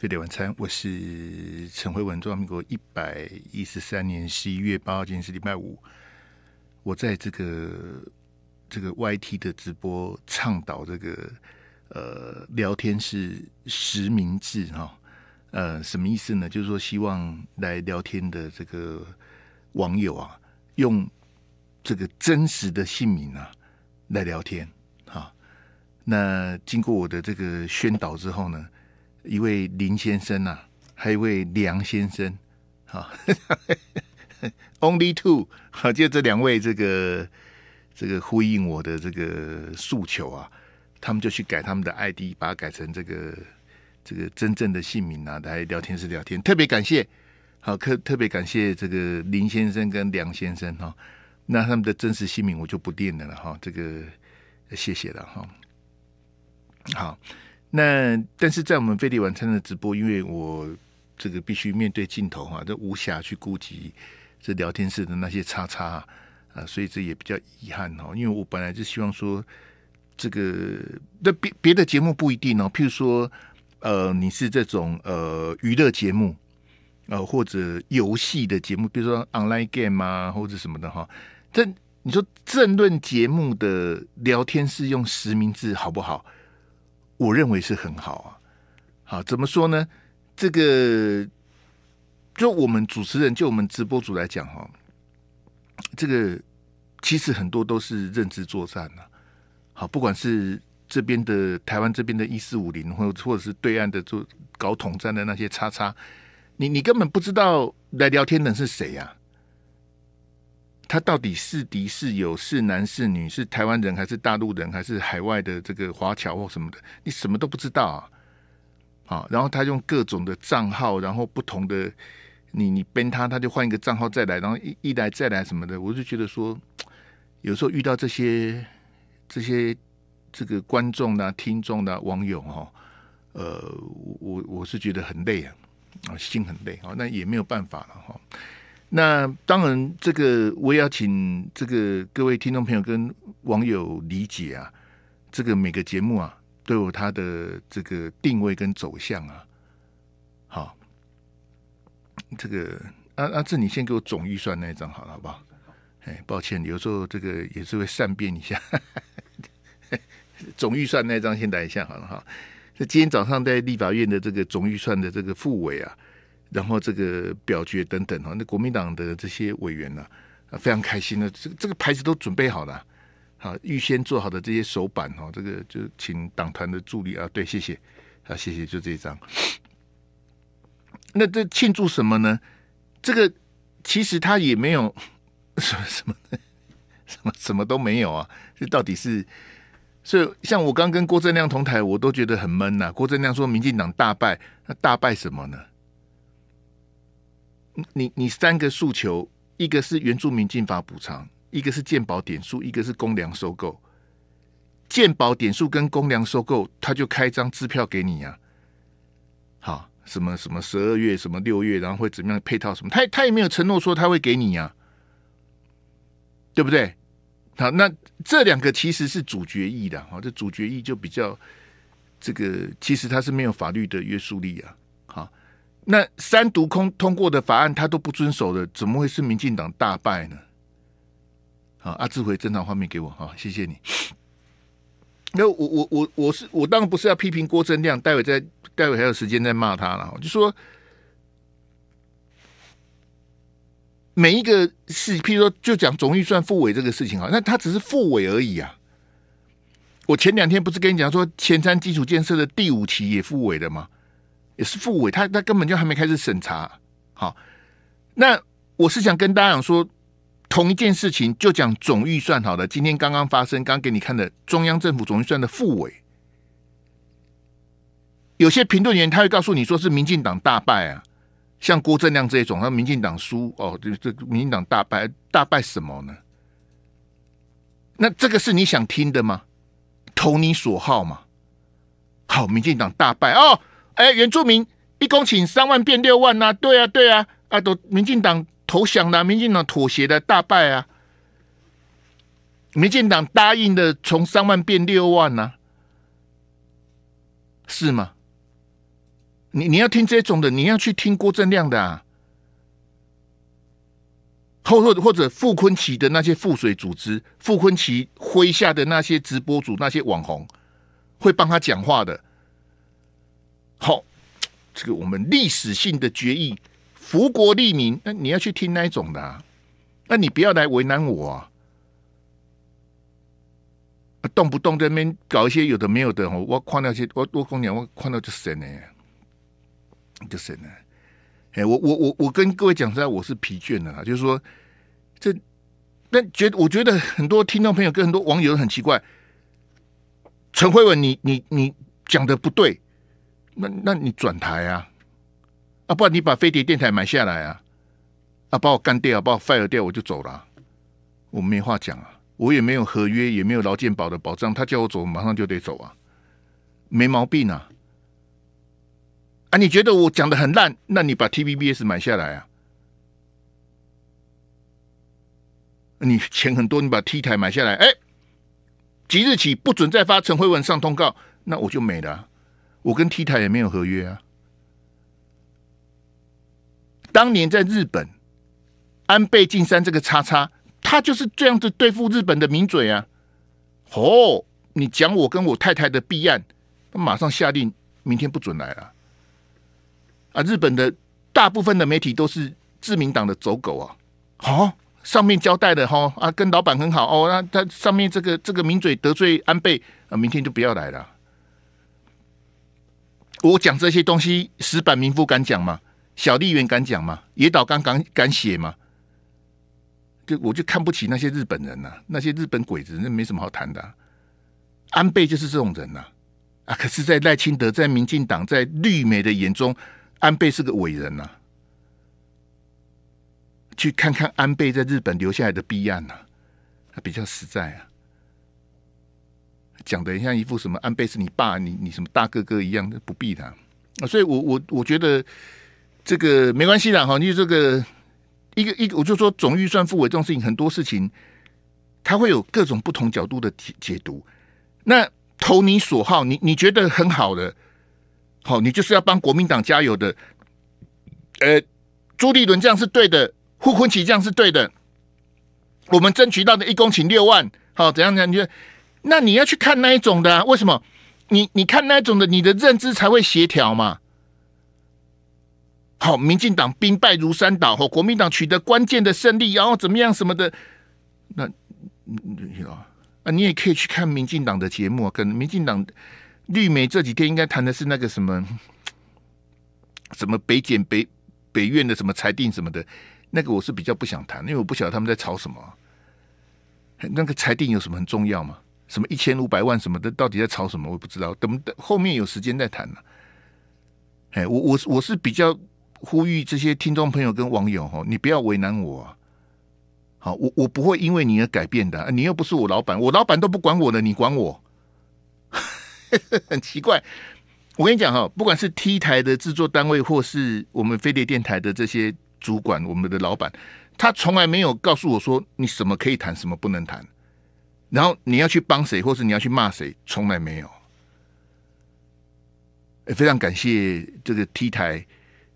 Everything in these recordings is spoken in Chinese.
这里晚餐，我是陈慧文。中华民国一百一十三年十一月八号，今天是礼拜五。我在这个这个 YT 的直播倡导这个呃聊天是实名制哈，呃什么意思呢？就是说希望来聊天的这个网友啊，用这个真实的姓名啊来聊天哈。那经过我的这个宣导之后呢？一位林先生呐，还有一位梁先生，哈，Only Two，好，就这两位，这个这个呼应我的这个诉求啊，他们就去改他们的 ID，把它改成这个这个真正的姓名啊，来聊天室聊天。特别感谢，好，特特别感谢这个林先生跟梁先生哈，那他们的真实姓名我就不念了哈，这个谢谢了哈，好。那但是，在我们飞利晚餐的直播，因为我这个必须面对镜头哈，这无暇去顾及这聊天室的那些叉叉啊，所以这也比较遗憾哦。因为我本来就希望说，这个那别别的节目不一定哦，譬如说，呃，你是这种呃娱乐节目，呃或者游戏的节目，比如说 online game 啊或者什么的哈。但你说政论节目的聊天室用实名制好不好？我认为是很好啊，好怎么说呢？这个就我们主持人，就我们直播组来讲哈，这个其实很多都是认知作战呐。好，不管是这边的台湾这边的一四五零，或或者是对岸的做搞统战的那些叉叉，你你根本不知道来聊天的人是谁呀。他到底是敌是友，是男是女，是台湾人还是大陆人，还是海外的这个华侨或什么的？你什么都不知道啊！啊，然后他用各种的账号，然后不同的你，你编他，他就换一个账号再来，然后一一来再来什么的。我就觉得说，有时候遇到这些这些这个观众呢、听众呢、网友哦，呃，我我是觉得很累啊，啊，心很累啊，那也没有办法了哈。那当然，这个我也要请这个各位听众朋友跟网友理解啊，这个每个节目啊，都有它的这个定位跟走向啊，好，这个阿阿志，你先给我总预算那一张好了，好不好？哎，抱歉，有时候这个也是会善变一下，总预算那一张先来一下好了哈。这今天早上在立法院的这个总预算的这个副委啊。然后这个表决等等哈，那国民党的这些委员呢，非常开心呢。这这个牌子都准备好了，好预先做好的这些手板哈。这个就请党团的助理啊，对，谢谢啊，谢谢，就这一张。那这庆祝什么呢？这个其实他也没有 什么什么什么都没有啊。这到底是？所以像我刚跟郭正亮同台，我都觉得很闷呐。郭正亮说民进党大败，那大败什么呢？你你三个诉求，一个是原住民进法补偿，一个是鉴保点数，一个是公粮收购。鉴保点数跟公粮收购，他就开张支票给你呀。好，什么什么十二月，什么六月，然后会怎么样配套什么？他他也没有承诺说他会给你呀，对不对？好，那这两个其实是主决议的，好，这主决议就比较这个，其实它是没有法律的约束力啊。那三读通通过的法案，他都不遵守的，怎么会是民进党大败呢？好，阿志回正常画面给我，好，谢谢你。那 我我我我是我当然不是要批评郭正亮，待会再待会还有时间再骂他了。就说每一个事，譬如说，就讲总预算复委这个事情，啊，那他只是复委而已啊。我前两天不是跟你讲说，前瞻基础建设的第五期也复委的吗？也是副委，他他根本就还没开始审查。好，那我是想跟大家讲说，同一件事情就讲总预算好了。今天刚刚发生，刚给你看的中央政府总预算的副委，有些评论员他会告诉你说是民进党大败啊，像郭正亮这种，然民进党输哦，这这民进党大败大败什么呢？那这个是你想听的吗？投你所好嘛？好，民进党大败哦。哎，原住民一公顷三万变六万呐，对啊，对啊，啊，都民进党投降了，民进党妥协了，大败啊！民进党答应的从三万变六万呐，是吗？你你要听这种的，你要去听郭正亮的啊，或或或者傅坤奇的那些覆水组织，傅坤奇麾下的那些直播组、那些网红会帮他讲话的。好，这个我们历史性的决议，福国利民。那你要去听那一种的，那你不要来为难我啊！动不动在边搞一些有的没有的哦。我矿那些，我我跟你讲，我框到就神了，就神了。哎，我我我我跟各位讲实在，我是疲倦的啊。就是说，这但觉我觉得很多听众朋友跟很多网友很奇怪，陈慧文，你你你讲的不对。那那你转台啊，啊，不然你把飞碟电台买下来啊，啊，把我干掉啊，把我 fire 掉，我就走了，我没话讲啊，我也没有合约，也没有劳健保的保障，他叫我走，马上就得走啊，没毛病啊，啊，你觉得我讲的很烂，那你把 TVBS 买下来啊，你钱很多，你把 T 台买下来，哎，即日起不准再发陈慧文上通告，那我就没了。我跟 T 台也没有合约啊。当年在日本，安倍晋三这个叉叉，他就是这样子对付日本的名嘴啊。哦，你讲我跟我太太的弊案，他马上下令明天不准来了。啊，日本的大部分的媒体都是自民党的走狗啊。好，上面交代的哈啊，跟老板很好哦。那他上面这个这个名嘴得罪安倍啊，明天就不要来了。我讲这些东西，石板民夫敢讲吗？小笠原敢讲吗？野岛刚敢敢写吗？就我就看不起那些日本人呐，那些日本鬼子那没什么好谈的。安倍就是这种人呐，啊！可是，在赖清德、在民进党、在绿媒的眼中，安倍是个伟人呐。去看看安倍在日本留下来的弊案呐，他比较实在啊。讲的像一副什么安倍是你爸，你你什么大哥哥一样的，不必的。所以，我我我觉得这个没关系的哈。你这个一个一个，我就说总预算附委这种事情，很多事情他会有各种不同角度的解解读。那投你所好，你你觉得很好的，好，你就是要帮国民党加油的。呃，朱立伦这样是对的，傅坤奇这样是对的。我们争取到的一公顷六万，好，怎样怎样？那你要去看那一种的？为什么？你你看那一种的，你的认知才会协调嘛。好，民进党兵败如山倒，和国民党取得关键的胜利，然后怎么样什么的？那有啊？你也可以去看民进党的节目啊。跟民进党绿媒这几天应该谈的是那个什么，什么北检北北院的什么裁定什么的。那个我是比较不想谈，因为我不晓得他们在吵什么。那个裁定有什么很重要吗？什么一千五百万什么的，到底在炒什么？我不知道。等等，后面有时间再谈了。哎，我我我是比较呼吁这些听众朋友跟网友哈，你不要为难我。好，我我不会因为你而改变的。你又不是我老板，我老板都不管我的，你管我？很奇怪。我跟你讲哈，不管是 T 台的制作单位，或是我们飞碟电台的这些主管，我们的老板，他从来没有告诉我说你什么可以谈，什么不能谈。然后你要去帮谁，或是你要去骂谁，从来没有。非常感谢这个 T 台，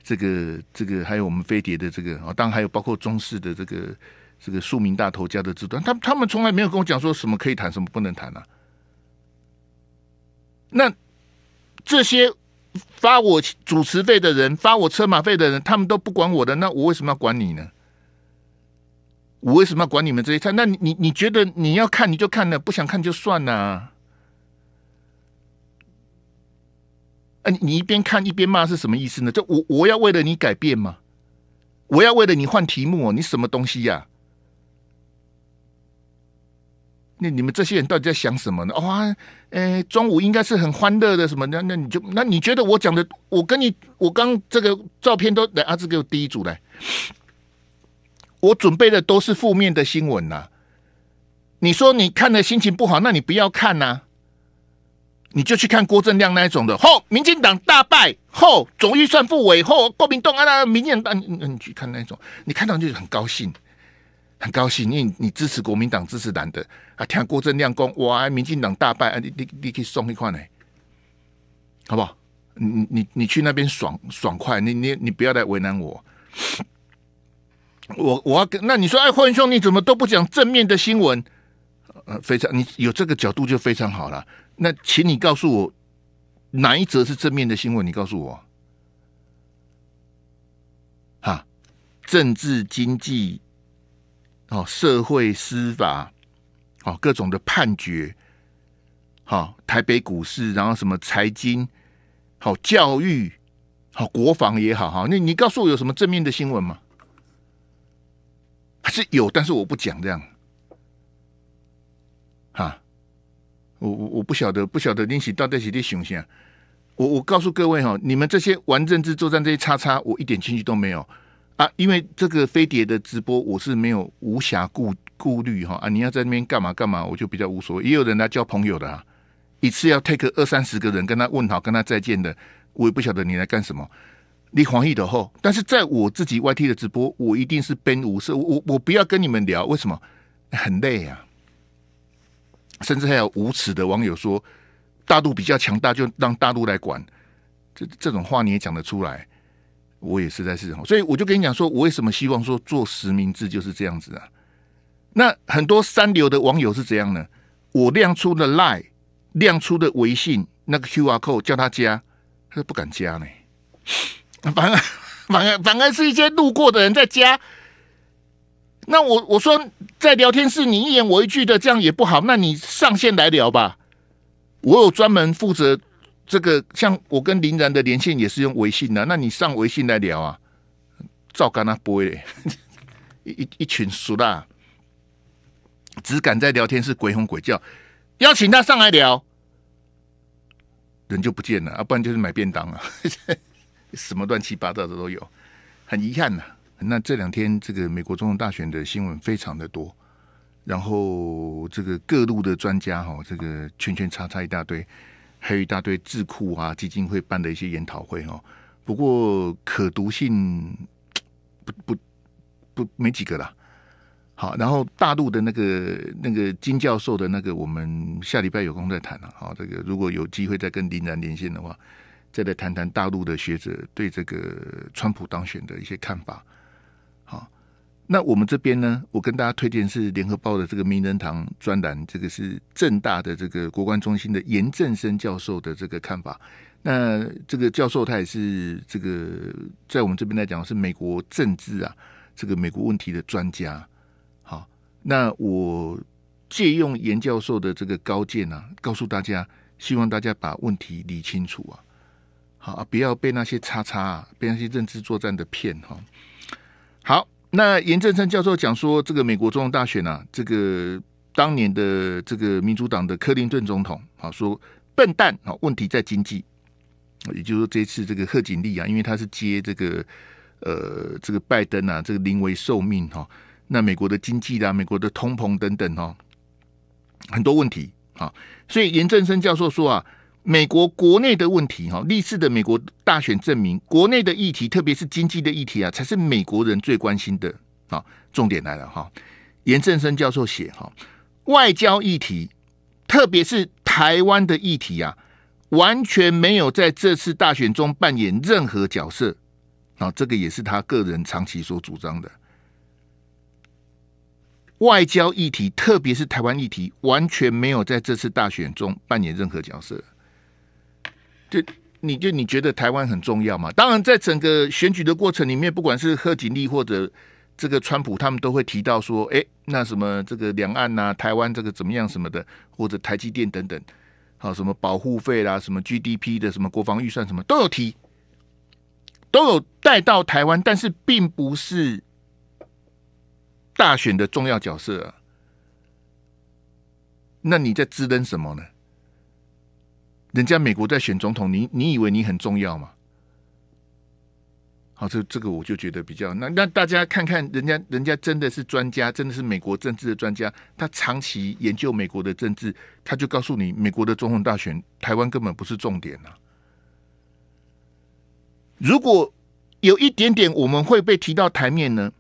这个这个还有我们飞碟的这个，当然还有包括中式的这个这个庶民大头家的这段，他他们从来没有跟我讲说什么可以谈，什么不能谈啊。那这些发我主持费的人，发我车马费的人，他们都不管我的，那我为什么要管你呢？我为什么要管你们这些菜？那你你觉得你要看你就看了，不想看就算了。哎，你一边看一边骂是什么意思呢？就我我要为了你改变吗？我要为了你换题目？你什么东西呀？那你们这些人到底在想什么呢？哦，哎，中午应该是很欢乐的，什么？那那你就那你觉得我讲的，我跟你我刚这个照片都来，阿志给我第一组来。我准备的都是负面的新闻呐，你说你看的心情不好，那你不要看呐，你就去看郭正亮那一种的，后民进党大败后，总预算负委后，国民栋啊，明年嗯，你去看那一种，你看到就是很高兴，很高兴，因为你支持国民党，支持党的啊，听郭正亮讲，哇，民进党大败，啊、你你你可以送一块呢，好不好？你你你去那边爽爽快，你你你不要再为难我。我我要跟那你说，哎，霍文兄，你怎么都不讲正面的新闻？呃，非常，你有这个角度就非常好了。那请你告诉我，哪一则是正面的新闻？你告诉我，哈，政治经济哦，社会司法哦，各种的判决，好，台北股市，然后什么财经，好，教育，好，国防也好，哈，那你告诉我有什么正面的新闻吗？还是有，但是我不讲这样，哈，我我我不晓得，不晓得练习到底起的雄心啊。我我告诉各位哈，你们这些玩政治作战这些叉叉，我一点兴趣都没有啊。因为这个飞碟的直播，我是没有无暇顾顾虑哈啊。你要在那边干嘛干嘛，我就比较无所谓。也有人来交朋友的啊，一次要 take 二三十个人跟他问好，跟他再见的，我也不晓得你来干什么。你黄奕的后，但是在我自己 YT 的直播，我一定是编无色，我我不要跟你们聊，为什么很累啊？甚至还有无耻的网友说，大陆比较强大，就让大陆来管，这这种话你也讲得出来？我也实在是所以我就跟你讲说，我为什么希望说做实名制就是这样子啊？那很多三流的网友是怎样呢，我亮出的赖，亮出的微信那个 QR code 叫他加，他都不敢加呢。反而 反而反而是一些路过的人在加，那我我说在聊天室你一言我一句的这样也不好，那你上线来聊吧。我有专门负责这个，像我跟林然的连线也是用微信的，那你上微信来聊啊。照干那播嘞，一一群俗啦，只敢在聊天室鬼哄鬼叫，邀请他上来聊，人就不见了啊，不然就是买便当啊。什么乱七八糟的都有，很遗憾呐。那这两天这个美国总统大选的新闻非常的多，然后这个各路的专家哈，这个圈圈叉叉一大堆，还有一大堆智库啊、基金会办的一些研讨会哈。不过可读性不不不没几个啦。好，然后大陆的那个那个金教授的那个，我们下礼拜有空再谈了。好，这个如果有机会再跟林然连线的话。再来谈谈大陆的学者对这个川普当选的一些看法。好，那我们这边呢，我跟大家推荐是《联合报》的这个名人堂专栏，这个是正大的这个国关中心的严正生教授的这个看法。那这个教授他也是这个在我们这边来讲是美国政治啊，这个美国问题的专家。好，那我借用严教授的这个高见啊，告诉大家，希望大家把问题理清楚啊。好，不要被那些叉叉、啊，被那些政治作战的骗哈。好，那严正声教授讲说，这个美国总统大选啊，这个当年的这个民主党的克林顿总统，好说笨蛋，啊，问题在经济。也就是说，这次这个贺锦丽啊，因为他是接这个呃这个拜登啊，这个临危受命哈。那美国的经济啊，美国的通膨等等哦，很多问题好。所以严正声教授说啊。美国国内的问题，哈，历次的美国大选证明，国内的议题，特别是经济的议题啊，才是美国人最关心的。啊，重点来了，哈，严正生教授写，哈，外交议题，特别是台湾的议题啊，完全没有在这次大选中扮演任何角色。啊，这个也是他个人长期所主张的。外交议题，特别是台湾议题，完全没有在这次大选中扮演任何角色。就你，就你觉得台湾很重要嘛？当然，在整个选举的过程里面，不管是贺锦丽或者这个川普，他们都会提到说，哎，那什么这个两岸呐，台湾这个怎么样什么的，或者台积电等等，好，什么保护费啦，什么 GDP 的，什么国防预算什么都有提，都有带到台湾，但是并不是大选的重要角色。那你在支撑什么呢？人家美国在选总统，你你以为你很重要吗？好，这这个我就觉得比较那那大家看看人家人家真的是专家，真的是美国政治的专家，他长期研究美国的政治，他就告诉你，美国的总统大选，台湾根本不是重点啊。如果有一点点我们会被提到台面呢，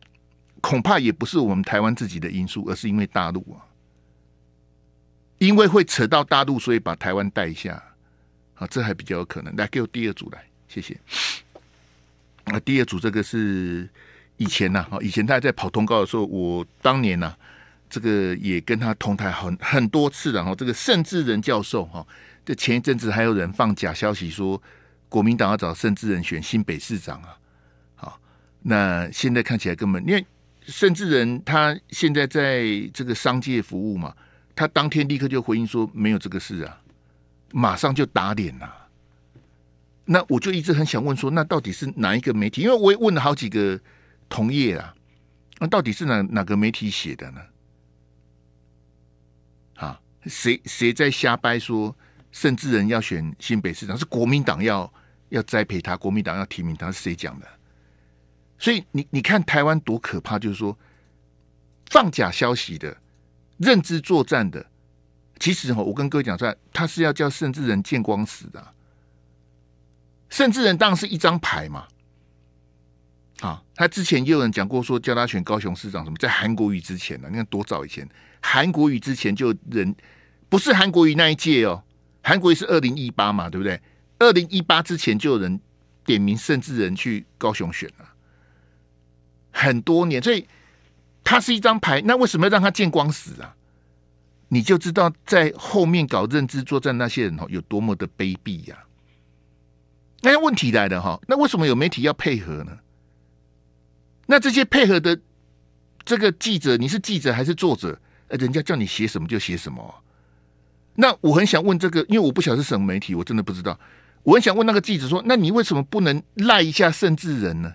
恐怕也不是我们台湾自己的因素，而是因为大陆啊，因为会扯到大陆，所以把台湾带下。啊，这还比较有可能。来，给我第二组来，谢谢。啊，第二组这个是以前呐，哈，以前他在跑通告的时候，我当年呐，这个也跟他同台很很多次的后这个盛智仁教授哈，这前一阵子还有人放假消息说国民党要找盛智仁选新北市长啊，好，那现在看起来根本因为盛智仁他现在在这个商界服务嘛，他当天立刻就回应说没有这个事啊。马上就打脸了，那我就一直很想问说，那到底是哪一个媒体？因为我也问了好几个同业啊，那到底是哪哪个媒体写的呢？啊，谁谁在瞎掰说，甚至人要选新北市长是国民党要要栽培他，国民党要提名他，是谁讲的？所以你你看台湾多可怕，就是说放假消息的，认知作战的。其实哈，我跟各位讲来，他是要叫盛智仁见光死的，盛智仁当是一张牌嘛。啊，他之前也有人讲过，说叫他选高雄市长，什么在韩国瑜之前呢？你看多早以前，韩国瑜之前就人不是韩国瑜那一届哦，韩国瑜是二零一八嘛，对不对？二零一八之前就有人点名甚至人去高雄选了，很多年，所以他是一张牌，那为什么要让他见光死啊？你就知道在后面搞认知作战那些人哈有多么的卑鄙呀！那问题来了哈，那为什么有媒体要配合呢？那这些配合的这个记者，你是记者还是作者？人家叫你写什么就写什么。那我很想问这个，因为我不晓得是什么媒体，我真的不知道。我很想问那个记者说，那你为什么不能赖一下甚至人呢？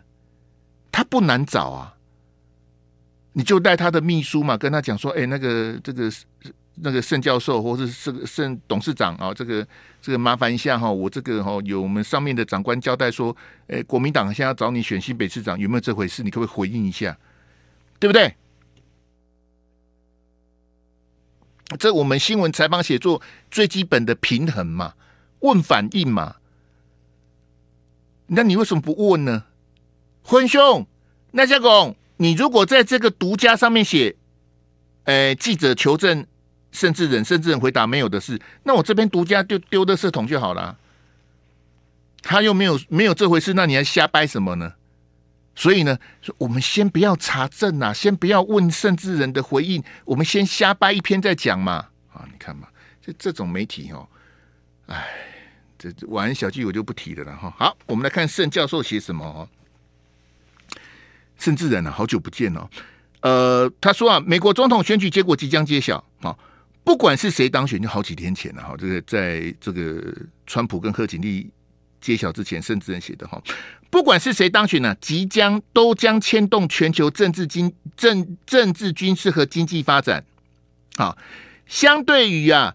他不难找啊，你就带他的秘书嘛，跟他讲说，哎，那个这个。那个盛教授，或是盛盛董事长啊，这个这个麻烦一下哈，我这个哈有我们上面的长官交代说，哎，国民党现在找你选新北市长，有没有这回事？你可不可以回应一下？对不对？这我们新闻采访写作最基本的平衡嘛，问反应嘛。那你为什么不问呢？坤兄，那家公，你如果在这个独家上面写，哎，记者求证。甚至人甚至人回答没有的事，那我这边独家就丢的色桶就好了。他又没有没有这回事，那你还瞎掰什么呢？所以呢，我们先不要查证啊，先不要问甚至人的回应，我们先瞎掰一篇再讲嘛。啊，你看嘛，这这种媒体哦，哎，这玩小剧我就不提了哈。好，我们来看盛教授写什么哦。甚至人啊，好久不见哦。呃，他说啊，美国总统选举结果即将揭晓啊。不管是谁当选，就好几天前了哈。这个在这个川普跟贺锦丽揭晓之前，甚至人写的哈，不管是谁当选呢，即将都将牵动全球政治、经政、政治、军事和经济发展。好，相对于啊，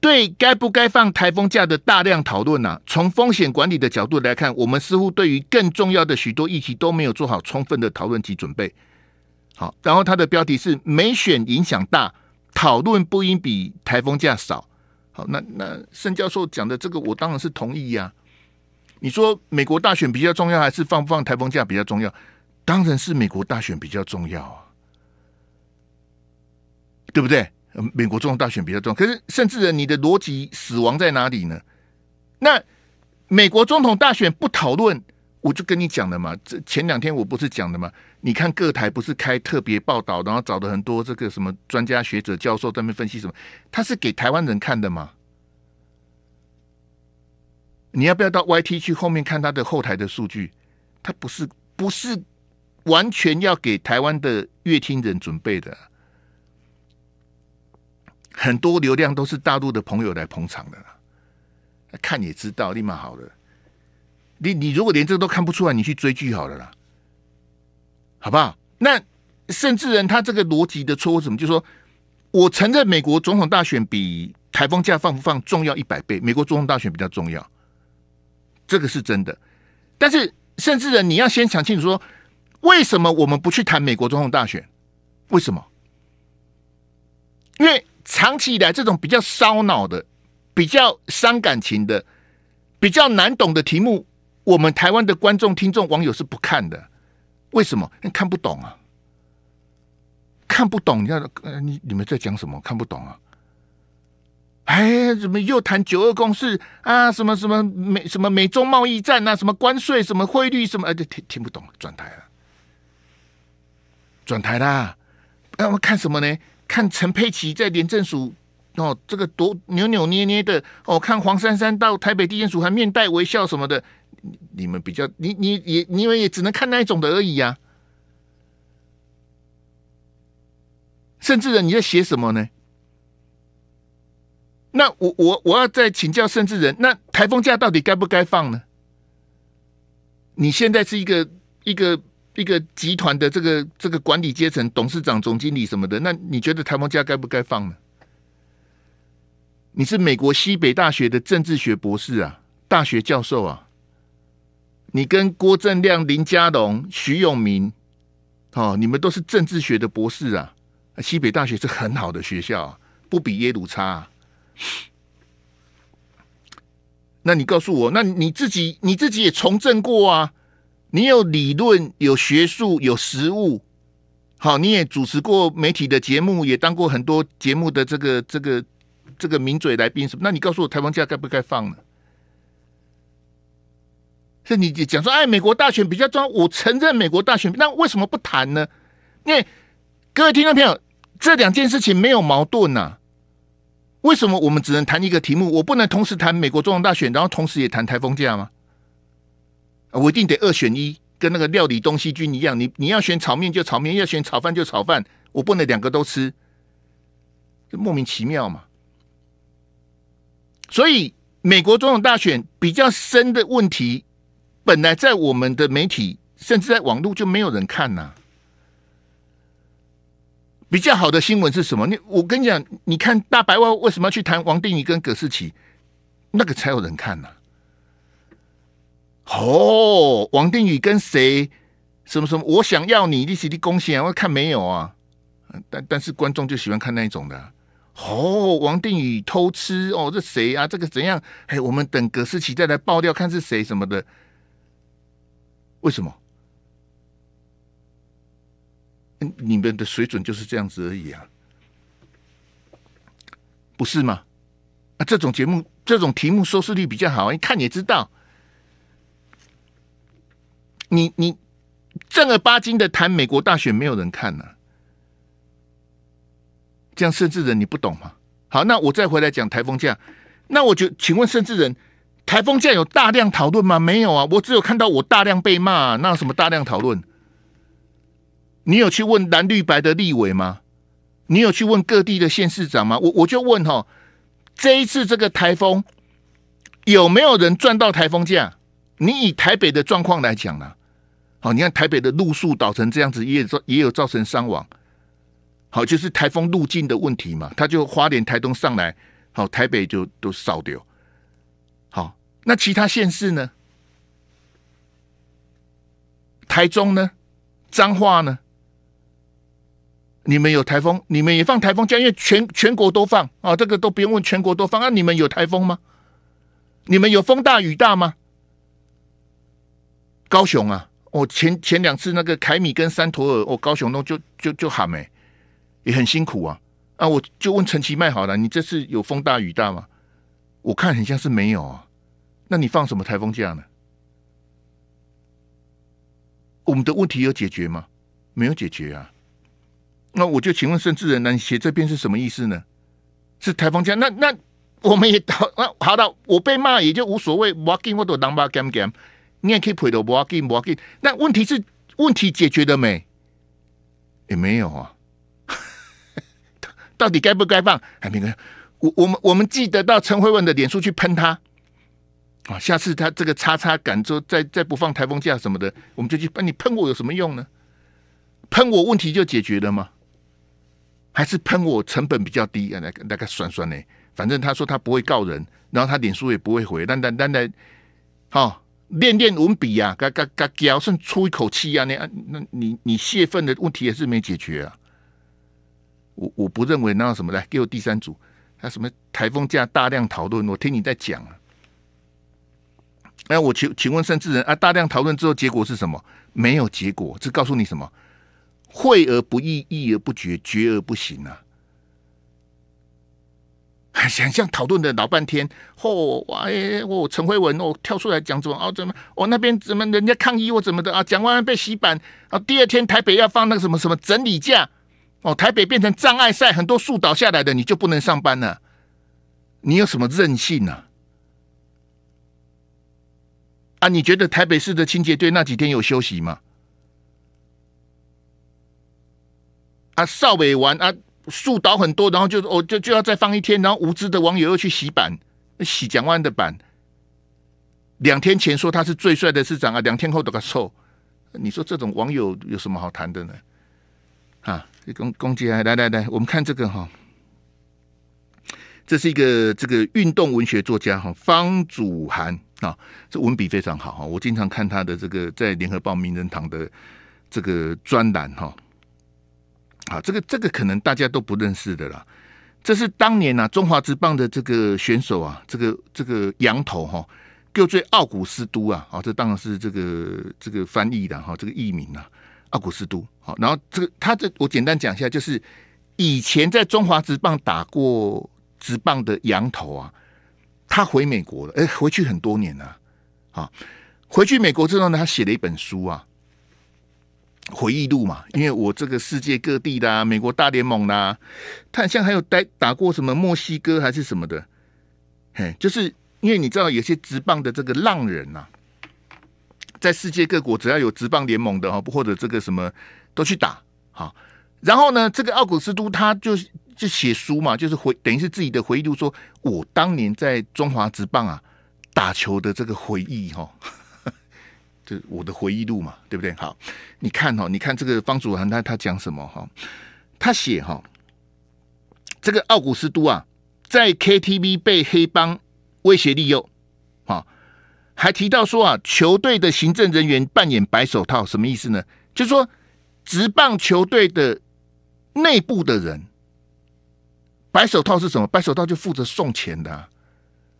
对该不该放台风假的大量讨论呢？从风险管理的角度来看，我们似乎对于更重要的许多议题都没有做好充分的讨论及准备。好，然后它的标题是“没选影响大”。讨论不应比台风假少。好，那那盛教授讲的这个，我当然是同意呀。你说美国大选比较重要，还是放不放台风假比较重要？当然是美国大选比较重要啊，对不对？美国总统大选比较重，要，可是甚至你的逻辑死亡在哪里呢？那美国总统大选不讨论。我就跟你讲了嘛，这前两天我不是讲的嘛？你看各台不是开特别报道，然后找了很多这个什么专家学者教授在那边分析什么？他是给台湾人看的吗？你要不要到 YT 去后面看他的后台的数据？他不是不是完全要给台湾的乐听人准备的，很多流量都是大陆的朋友来捧场的啦。看也知道，立马好了。你你如果连这都看不出来，你去追剧好了啦，好不好？那甚至人他这个逻辑的错误什么就说？我承认美国总统大选比台风假放不放重要一百倍，美国总统大选比较重要，这个是真的。但是甚至人你要先想清楚，说为什么我们不去谈美国总统大选？为什么？因为长期以来这种比较烧脑的、比较伤感情的、比较难懂的题目。我们台湾的观众、听众、网友是不看的，为什么？看不懂啊，看不懂！你要你你们在讲什么？看不懂啊！哎，怎么又谈九二共识啊？什么什么美什么美中贸易战啊？什么关税？什么汇率？什么？哎，听听不懂，转台了，转台啦！那我们看什么呢？看陈佩琪在廉政署哦，这个多扭扭捏捏的哦。看黄珊珊到台北地检署还面带微笑什么的。你们比较，你你也你们也只能看那一种的而已呀。甚至人你在写什么呢？那我我我要再请教甚至人，那台风假到底该不该放呢？你现在是一个一个一个集团的这个这个管理阶层，董事长、总经理什么的，那你觉得台风假该不该放呢？你是美国西北大学的政治学博士啊，大学教授啊。你跟郭正亮、林佳龙、徐永明，哦，你们都是政治学的博士啊！西北大学是很好的学校，不比耶鲁差。那你告诉我，那你自己你自己也从政过啊？你有理论，有学术，有实务。好，你也主持过媒体的节目，也当过很多节目的这个这个这个名嘴来宾什么？那你告诉我，台湾假该不该放呢？是你讲说，哎，美国大选比较重要，我承认美国大选，那为什么不谈呢？因为各位听众朋友，这两件事情没有矛盾呐。为什么我们只能谈一个题目，我不能同时谈美国总统大选，然后同时也谈台风价吗？我一定得二选一，跟那个料理东西君一样，你你要选炒面就炒面，要选炒饭就炒饭，我不能两个都吃，这莫名其妙嘛。所以美国总统大选比较深的问题。本来在我们的媒体，甚至在网络就没有人看呐。比较好的新闻是什么？你我跟你讲，你看大白话为什么要去谈王定宇跟葛世奇？那个才有人看呐。哦，王定宇跟谁什么什么？我想要你利息的贡献、啊！我看没有啊。但但是观众就喜欢看那一种的。哦，王定宇偷吃哦，这谁啊？这个怎样？哎，我们等葛世奇再来爆料，看是谁什么的。为什么？你们的水准就是这样子而已啊，不是吗？啊，这种节目，这种题目收视率比较好，一看也知道。你你正儿八经的谈美国大选，没有人看呢。这样，甚至人你不懂吗？好，那我再回来讲台风假。那我就请问，甚至人。台风假有大量讨论吗？没有啊，我只有看到我大量被骂。那什么大量讨论？你有去问蓝绿白的立委吗？你有去问各地的县市长吗？我我就问哈，这一次这个台风有没有人赚到台风假？你以台北的状况来讲啊，好，你看台北的路树倒成这样子，也造也有造成伤亡。好，就是台风路径的问题嘛，他就花莲、台东上来，好，台北就都烧掉。那其他县市呢？台中呢？彰化呢？你们有台风？你们也放台风假？因为全全国都放啊，这个都不用问，全国都放。那你们有台风吗？你们有风大雨大吗？高雄啊，哦，前前两次那个凯米跟山土尔，哦，高雄都就就就喊哎，也很辛苦啊。啊，我就问陈其迈好了，你这次有风大雨大吗？我看很像是没有啊。那你放什么台风假呢？我们的问题有解决吗？没有解决啊。那我就请问甚至人，呢？你写这边是什么意思呢？是台风假？那那我们也到那好的，我被骂也就无所谓。Walking，我都当把 game game，你也可以陪我 walking walking。那问题是问题解决的没？也没有啊。到底该不该放？还没哥，我我们我们记得到陈慧文的脸书去喷他。啊！下次他这个叉叉赶之后，再再不放台风假什么的，我们就去喷你喷我有什么用呢？喷我问题就解决了吗？还是喷我成本比较低？啊？来来个算算呢？反正他说他不会告人，然后他脸书也不会回。但但但但，好练练文笔呀，嘎嘎嘎，嘎，顺出一口气呀，啊，那你你泄愤的问题也是没解决啊。我我不认为那什么来，给我第三组，那什么台风假大量讨论，我听你在讲啊。哎，我请请问，甚至人啊，大量讨论之后，结果是什么？没有结果。这告诉你什么？会而不议，议而不决，决而不行啊！想象讨论的老半天，嚯哇耶！我陈慧文哦跳出来讲怎么哦怎么我那边怎么人家抗议我怎么的啊？讲完被洗版啊，第二天台北要放那个什么什么整理假哦，台北变成障碍赛，很多树倒下来的，你就不能上班了。你有什么任性呢？啊，你觉得台北市的清洁队那几天有休息吗？啊，邵伟玩啊，树倒很多，然后就哦，就就要再放一天，然后无知的网友又去洗板，洗蒋万的板。两天前说他是最帅的市长啊，两天后都个臭。你说这种网友有什么好谈的呢？啊，攻攻击来来来，我们看这个哈。这是一个这个运动文学作家哈方祖涵啊，这文笔非常好哈，我经常看他的这个在联合报名人堂的这个专栏哈。好，这个这个可能大家都不认识的啦。这是当年呢中华之棒的这个选手啊，这个这个羊头哈，叫做奥古斯都啊。啊，这当然是这个这个翻译的哈，这个译名啊，奥古斯都。好，然后这个他这我简单讲一下，就是以前在中华之棒打过。直棒的羊头啊，他回美国了，哎，回去很多年了，啊，回去美国之后呢，他写了一本书啊，《回忆录》嘛，因为我这个世界各地的啊，美国大联盟啦，他好像还有带打过什么墨西哥还是什么的，嘿，就是因为你知道有些直棒的这个浪人呐，在世界各国只要有直棒联盟的啊，或者这个什么都去打，好，然后呢，这个奥古斯都他就。就写书嘛，就是回等于是自己的回忆录，说我当年在中华职棒啊打球的这个回忆哈，就我的回忆录嘛，对不对？好，你看哈，你看这个方祖涵他他讲什么哈，他写哈，这个奥古斯都啊在 KTV 被黑帮威胁利诱，好，还提到说啊球队的行政人员扮演白手套什么意思呢？就说职棒球队的内部的人。白手套是什么？白手套就负责送钱的，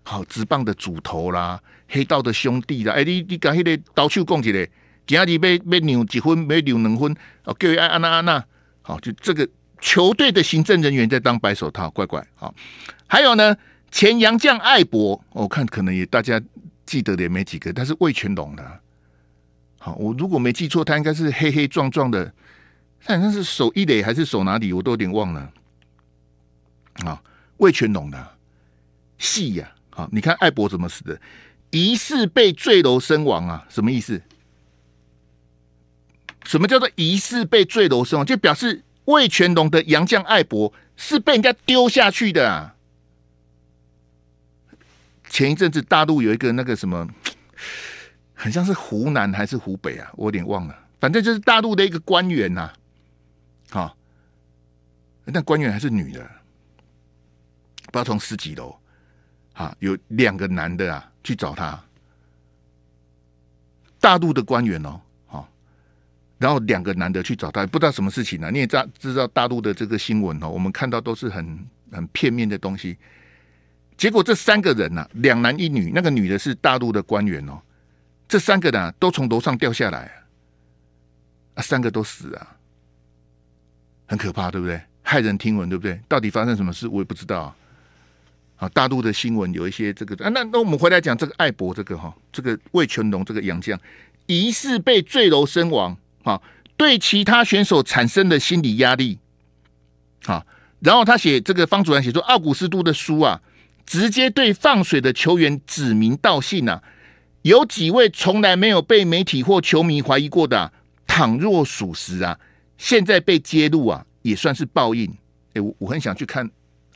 好，纸棒的主头啦，黑道的兄弟啦，哎，你你讲黑个到处供起来，今下你被被扭几分，被扭两分，哦，各位爱安娜安娜，好，就这个球队的行政人员在当白手套，乖乖，好，还有呢，前洋将艾博，我看可能也大家记得的也没几个，但是魏全龙的，好，我如果没记错，他应该是黑黑壮壮的，他好像是手一垒还是手哪里，我都有点忘了。啊，魏全龙的戏呀！啊，你看艾博怎么死的？疑似被坠楼身亡啊！什么意思？什么叫做疑似被坠楼身亡？就表示魏全龙的杨将艾博是被人家丢下去的啊！前一阵子大陆有一个那个什么，好像是湖南还是湖北啊，我有点忘了，反正就是大陆的一个官员呐。好，那官员还是女的。不要从十几楼，啊，有两个男的啊去找他，大陆的官员哦，好，然后两个男的去找他，不知道什么事情呢？你也知知道大陆的这个新闻哦，我们看到都是很很片面的东西。结果这三个人呐，两男一女，那个女的是大陆的官员哦，这三个人都从楼上掉下来啊，三个都死啊，很可怕，对不对？骇人听闻，对不对？到底发生什么事，我也不知道。啊，大陆的新闻有一些这个，那那我们回来讲这个艾博这个哈，这个魏全龙这个杨将疑似被坠楼身亡啊，对其他选手产生的心理压力啊，然后他写这个方主任写说，奥古斯都的书啊，直接对放水的球员指名道姓啊，有几位从来没有被媒体或球迷怀疑过的，倘若属实啊，现在被揭露啊，也算是报应。哎，我我很想去看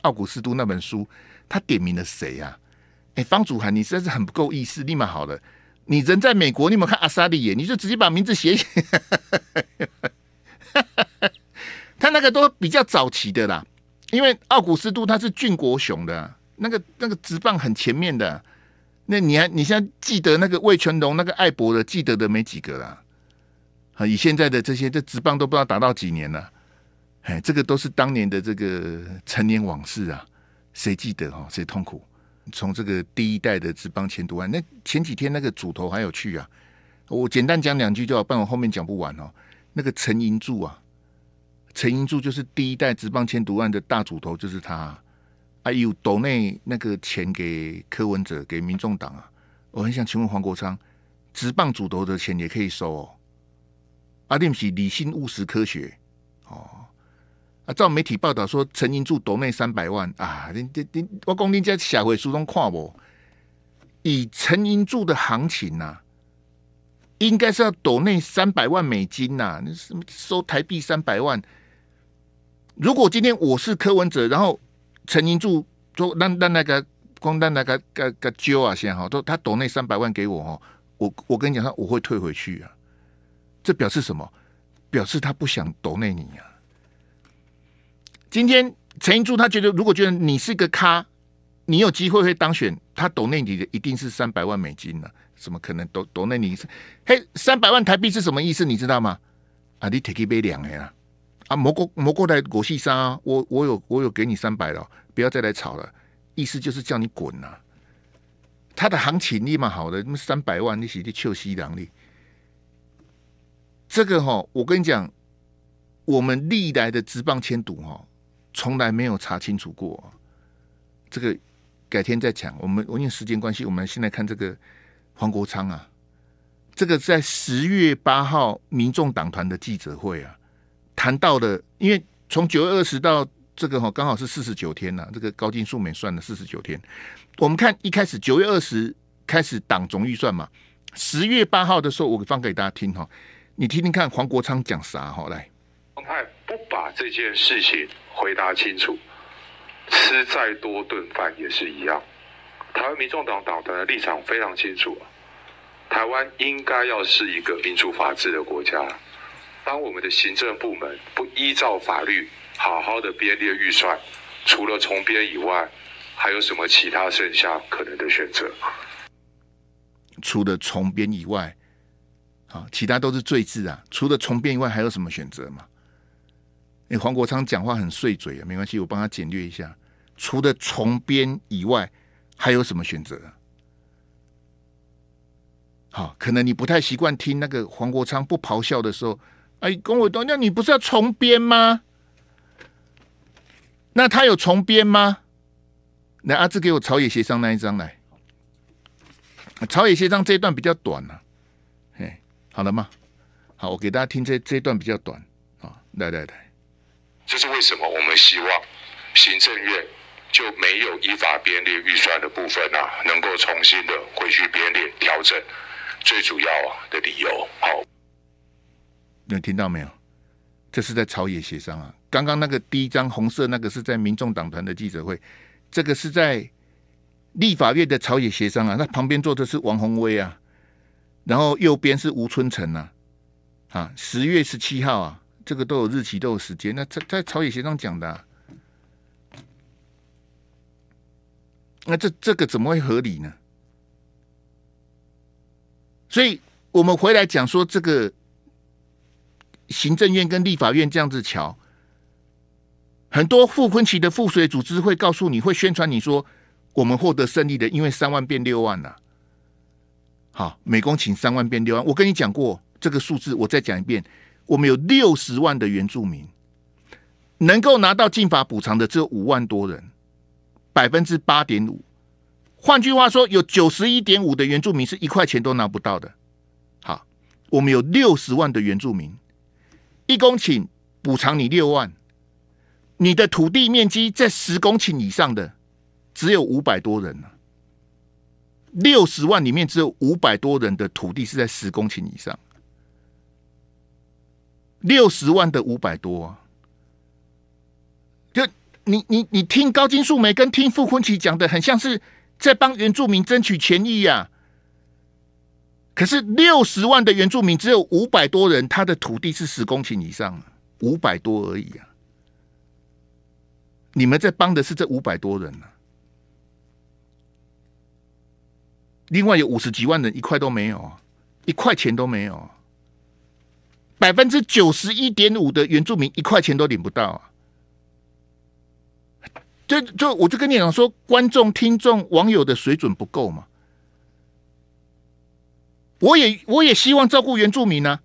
奥古斯都那本书。他点名了谁呀？哎，方祖涵，你真是很不够意思。立马好了，你人在美国，你有没有看阿萨利耶？你就直接把名字写写。他那个都比较早期的啦，因为奥古斯都他是俊国雄的那个那个直棒很前面的。那你还你现在记得那个魏全龙、那个艾博的，记得的没几个了。啊，以现在的这些，这直棒都不知道打到几年了。哎，这个都是当年的这个陈年往事啊。谁记得哈？谁痛苦？从这个第一代的直棒前毒案，那前几天那个主头还有去啊？我简单讲两句就好，不然后面讲不完哦。那个陈银柱啊，陈银柱就是第一代直棒迁毒案的大主头，就是他。哎呦，岛内那个钱给柯文哲，给民众党啊！我很想请问黄国昌，直棒主头的钱也可以收哦？阿弟姆是理性务实科学哦。啊！照媒体报道说，陈银柱夺那三百万啊！你、你、你，我讲你家小会书中看我，以陈银柱的行情呐，应该是要夺那三百万美金呐！你什么收台币三百万？如果今天我是柯文哲，然后陈银柱说让让那个光让那个个个揪啊，先哈，就他夺那三百万给我哈，我我跟你讲，他我会退回去啊！这表示什么？表示他不想夺内你啊。今天陈英珠他觉得，如果觉得你是个咖，你有机会会当选，他懂内底的一定是三百万美金了，怎么可能懂懂内底？嘿，三百万台币是什么意思？你知道吗？啊，你 take 一杯凉的呀！啊，蘑菇蘑菇的果西沙，我我有我有给你三百了，不要再来炒了，意思就是叫你滚呐！他的行情立马好的，那么三百万你写去臭西凉里，这个哈，我跟你讲，我们历来的直棒签赌哈。从来没有查清楚过，这个改天再讲。我们因为时间关系，我们先来看这个黄国昌啊。这个在十月八号民众党团的记者会啊，谈到的，因为从九月二十到这个哈，刚好是四十九天呐。这个高进素美算了四十九天。我们看一开始九月二十开始党总预算嘛，十月八号的时候，我放给大家听哈，你听听看黄国昌讲啥哈，来。这件事情回答清楚，吃再多顿饭也是一样。台湾民众党党的立场非常清楚台湾应该要是一个民主法治的国家。当我们的行政部门不依照法律好好的编列预算，除了重编以外，还有什么其他剩下可能的选择？除了重编以外，啊，其他都是罪字啊。除了重编以外，还有什么选择吗？哎，黄国昌讲话很碎嘴啊，没关系，我帮他简略一下。除了重编以外，还有什么选择？好，可能你不太习惯听那个黄国昌不咆哮的时候。哎，龚伟东，那你不是要重编吗？那他有重编吗？来，阿志给我朝野协商那一张来。朝野协商这一段比较短呢。哎，好了吗？好，我给大家听这这一段比较短。啊，来来来。这是为什么？我们希望行政院就没有依法编列预算的部分啊，能够重新的回去编列调整。最主要的理由，好，有听到没有？这是在朝野协商啊。刚刚那个第一张红色那个是在民众党团的记者会，这个是在立法院的朝野协商啊。那旁边坐的是王宏威啊，然后右边是吴春成呐，啊，十月十七号啊。这个都有日期，都有时间。那在在朝野协商讲的，那这这个怎么会合理呢？所以我们回来讲说，这个行政院跟立法院这样子瞧，很多复婚期的覆水组织会告诉你会宣传你说，我们获得胜利的，因为三万变六万了。好，每公顷三万变六万，我跟你讲过这个数字，我再讲一遍。我们有六十万的原住民，能够拿到进法补偿的只有五万多人，百分之八点五。换句话说，有九十一点五的原住民是一块钱都拿不到的。好，我们有六十万的原住民，一公顷补偿你六万，你的土地面积在十公顷以上的只有五百多人了。六十万里面只有五百多人的土地是在十公顷以上。六十万的五百多，啊。就你你你听高金素梅跟听傅昆奇讲的，很像是在帮原住民争取权益呀。可是六十万的原住民只有五百多人，他的土地是十公顷以上，五百多而已啊。你们在帮的是这五百多人呢？另外有五十几万人一块都没有，一块钱都没有。百分之九十一点五的原住民一块钱都领不到啊！就就我就跟你讲说，观众、听众、网友的水准不够嘛。我也我也希望照顾原住民呢，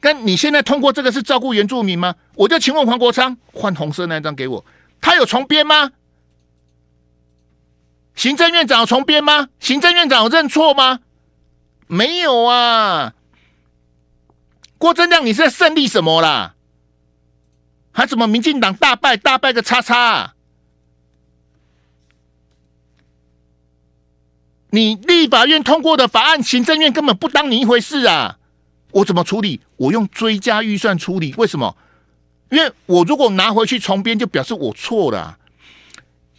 但你现在通过这个是照顾原住民吗？我就请问黄国昌，换红色那张给我，他有重编吗？行政院长重编吗？行政院长认错吗？没有啊。郭正亮，你是在胜利什么啦？还怎么民进党大败大败个叉叉？啊？你立法院通过的法案，行政院根本不当你一回事啊！我怎么处理？我用追加预算处理。为什么？因为我如果拿回去重编，就表示我错了。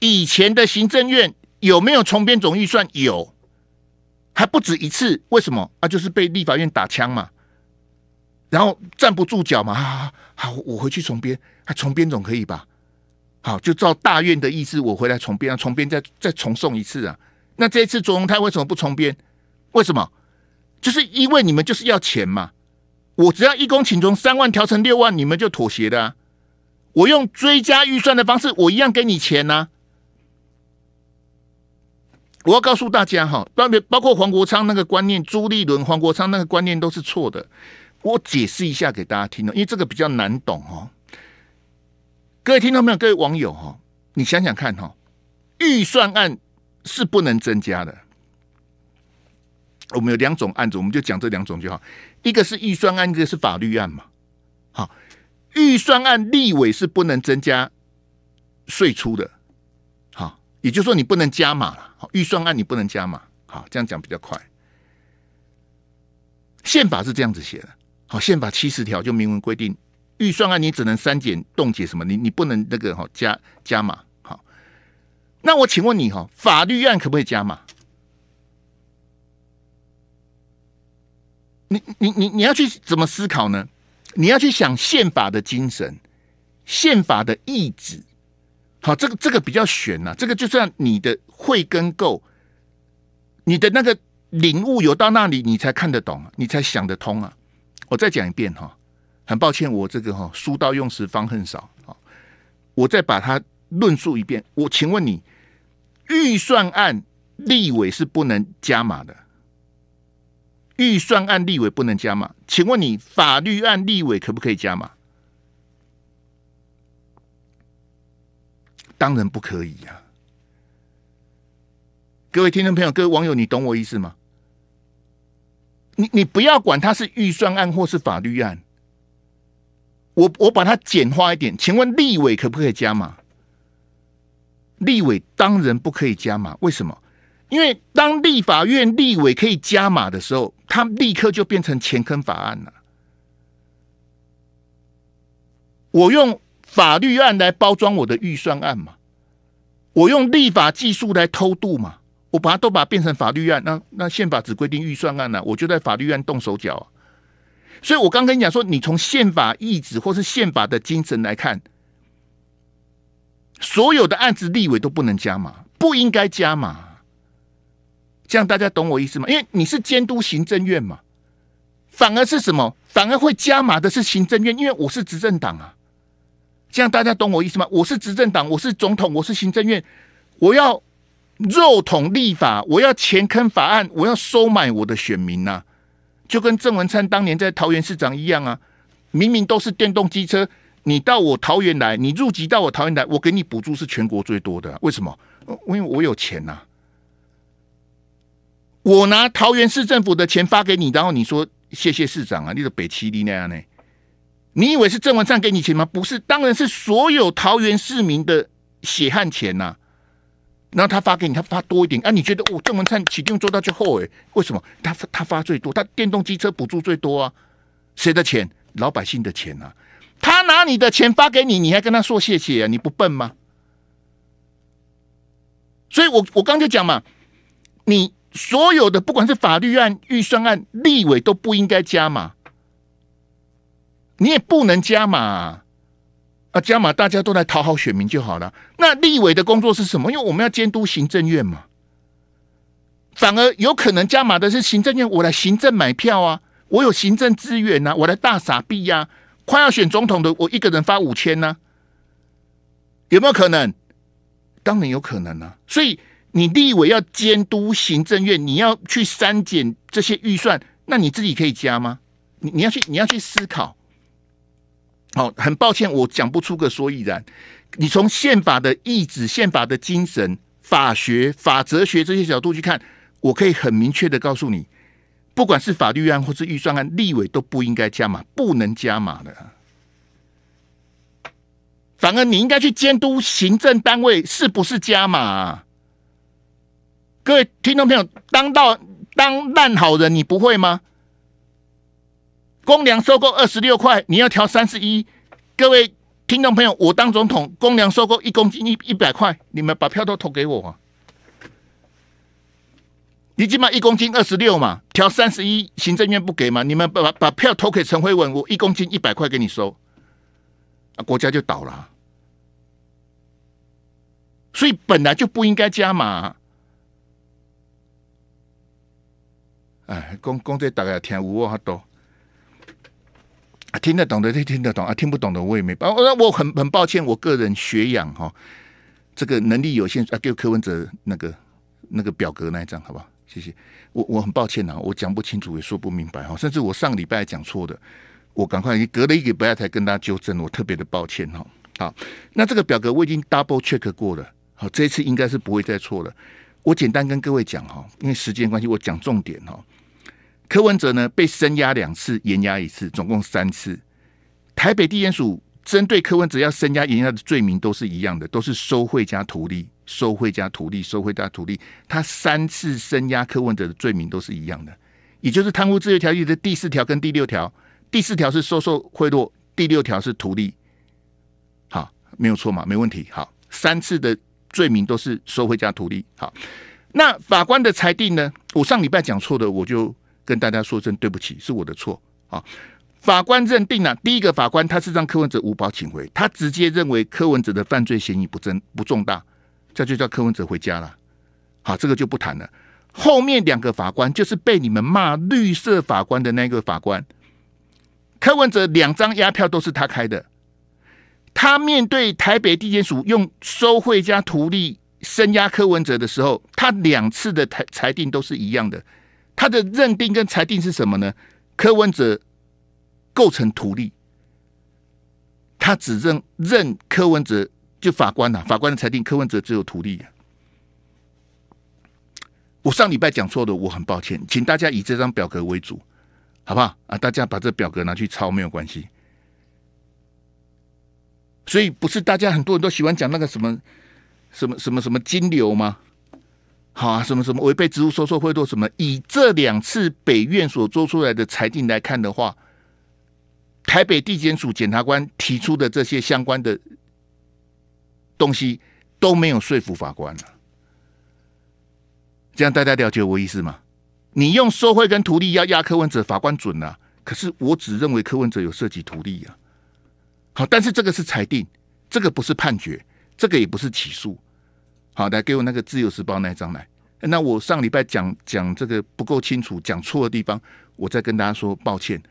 以前的行政院有没有重编总预算？有，还不止一次。为什么？啊，就是被立法院打枪嘛。然后站不住脚嘛？好，我回去重编，重编总可以吧？好，就照大院的意思，我回来重编啊，重编再再重送一次啊。那这一次卓永泰为什么不重编？为什么？就是因为你们就是要钱嘛。我只要一公顷中三万调成六万，你们就妥协的。啊。我用追加预算的方式，我一样给你钱呢。我要告诉大家哈，包括黄国昌那个观念，朱立伦、黄国昌那个观念都是错的。我解释一下给大家听哦，因为这个比较难懂哦。各位听到没有？各位网友哈，你想想看哈，预算案是不能增加的。我们有两种案子，我们就讲这两种就好。一个是预算案，一个是法律案嘛。好，预算案立委是不能增加税出的。好，也就是说你不能加码了。好，预算案你不能加码。好，这样讲比较快。宪法是这样子写的。宪法七十条就明文规定，预算案你只能删减冻结什么，你你不能那个哈加加码。好，那我请问你哈，法律案可不可以加码？你你你你要去怎么思考呢？你要去想宪法的精神，宪法的意志。好，这个这个比较悬呐，这个就算你的慧根够，你的那个领悟有到那里，你才看得懂，你才想得通啊。我再讲一遍哈，很抱歉，我这个哈书到用时方恨少啊。我再把它论述一遍。我请问你，预算案立委是不能加码的，预算案立委不能加码。请问你法律案立委可不可以加码？当然不可以呀。各位听众朋友，各位网友，你懂我意思吗？你你不要管它是预算案或是法律案，我我把它简化一点。请问立委可不可以加码？立委当然不可以加码，为什么？因为当立法院立委可以加码的时候，他立刻就变成前坑法案了。我用法律案来包装我的预算案嘛？我用立法技术来偷渡嘛？我把它都把它变成法律案，那那宪法只规定预算案呢？我就在法律案动手脚。所以我刚跟你讲说，你从宪法意志或是宪法的精神来看，所有的案子立委都不能加码，不应该加码。这样大家懂我意思吗？因为你是监督行政院嘛，反而是什么？反而会加码的是行政院，因为我是执政党啊。这样大家懂我意思吗？我是执政党，我是总统，我是行政院，我要。肉统立法，我要前坑法案，我要收买我的选民呐，就跟郑文灿当年在桃园市长一样啊！明明都是电动机车，你到我桃园来，你入籍到我桃园来，我给你补助是全国最多的，为什么？因为我有钱呐！我拿桃园市政府的钱发给你，然后你说谢谢市长啊，你的北七里那样呢？你以为是郑文灿给你钱吗？不是，当然是所有桃园市民的血汗钱呐！然后他发给你，他发多一点啊？你觉得哦，郑文灿起定做到最后，哎，为什么他他发最多？他电动机车补助最多啊？谁的钱？老百姓的钱啊？他拿你的钱发给你，你还跟他说谢谢啊？你不笨吗？所以，我我刚就讲嘛，你所有的不管是法律案、预算案，立委都不应该加码，你也不能加码。啊，加码大家都来讨好选民就好了。那立委的工作是什么？因为我们要监督行政院嘛。反而有可能加码的是行政院，我来行政买票啊，我有行政资源呐，我来大傻逼呀！快要选总统的，我一个人发五千呢，有没有可能？当然有可能啊。所以你立委要监督行政院，你要去删减这些预算，那你自己可以加吗？你你要去你要去思考。好，很抱歉，我讲不出个所以然。你从宪法的意志、宪法的精神、法学、法哲学这些角度去看，我可以很明确的告诉你，不管是法律案或是预算案，立委都不应该加码，不能加码的。反而你应该去监督行政单位是不是加码。各位听众朋友，当到当烂好人，你不会吗？公粮收购二十六块，你要调三十一。各位听众朋友，我当总统，公粮收购一公斤一一百块，你们把票都投给我。你起码一公斤二十六嘛，调三十一，行政院不给嘛？你们把把票投给陈慧文，我一公斤一百块给你收，啊，国家就倒了。所以本来就不应该加码。哎，公公这大概填五万多。听得懂的就听得懂啊，听不懂的我也没办，我很很抱歉，我个人学养哈，这个能力有限啊。给柯文哲那个那个表格那一张，好不好？谢谢。我我很抱歉啊，我讲不清楚，也说不明白哈。甚至我上礼拜讲错的，我赶快隔了一个礼拜才跟大家纠正，我特别的抱歉哈。好，那这个表格我已经 double check 过了，好，这一次应该是不会再错了。我简单跟各位讲哈，因为时间关系，我讲重点哈。柯文哲呢被深压两次，严压一次，总共三次。台北地检署针对柯文哲要深压、严压的罪名都是一样的，都是收贿加图利，收贿加图利，收贿加图利。他三次深压柯文哲的罪名都是一样的，也就是贪污自由条例的第四条跟第六条。第四条是收受贿赂，第六条是图利。好，没有错嘛，没问题。好，三次的罪名都是收贿加图利。好，那法官的裁定呢？我上礼拜讲错的，我就。跟大家说声对不起，是我的错啊！法官认定了第一个法官，他是让柯文哲无保请回，他直接认为柯文哲的犯罪嫌疑不真不重大，这就叫柯文哲回家了。好，这个就不谈了。后面两个法官就是被你们骂绿色法官的那个法官，柯文哲两张押票都是他开的。他面对台北地检署用收贿加图利伸压柯文哲的时候，他两次的裁裁定都是一样的。他的认定跟裁定是什么呢？柯文哲构成图利，他只认认柯文哲就法官呐，法官的裁定柯文哲只有图利。我上礼拜讲错的，我很抱歉，请大家以这张表格为主，好不好？啊，大家把这表格拿去抄没有关系。所以不是大家很多人都喜欢讲那个什么什么什么什么金流吗？好啊，什么什么违背职务收受贿赂什么？以这两次北院所做出来的裁定来看的话，台北地检署检察官提出的这些相关的东西都没有说服法官了。这样大家了解我意思吗？你用受贿跟图利要压柯文哲，法官准了。可是我只认为柯文哲有涉及图利呀。好，但是这个是裁定，这个不是判决，这个也不是起诉。好，来给我那个《自由时报》那一张来。那我上礼拜讲讲这个不够清楚，讲错的地方，我再跟大家说抱歉。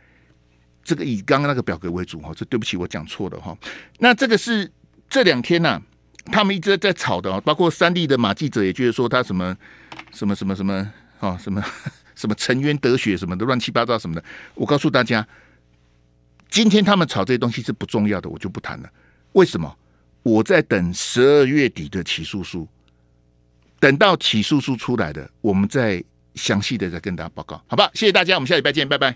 这个以刚刚那个表格为主哈，这对不起，我讲错了哈。那这个是这两天呢，他们一直在吵的，包括三立的马记者也觉得说他什么什么什么什么啊，什么 什么沉冤得雪什么的乱七八糟什么的。我告诉大家，今天他们吵这些东西是不重要的，我就不谈了。为什么？我在等十二月底的起诉书，等到起诉书出来的，我们再详细的再跟大家报告，好吧？谢谢大家，我们下礼拜见，拜拜。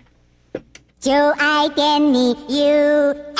就爱点你 UFO。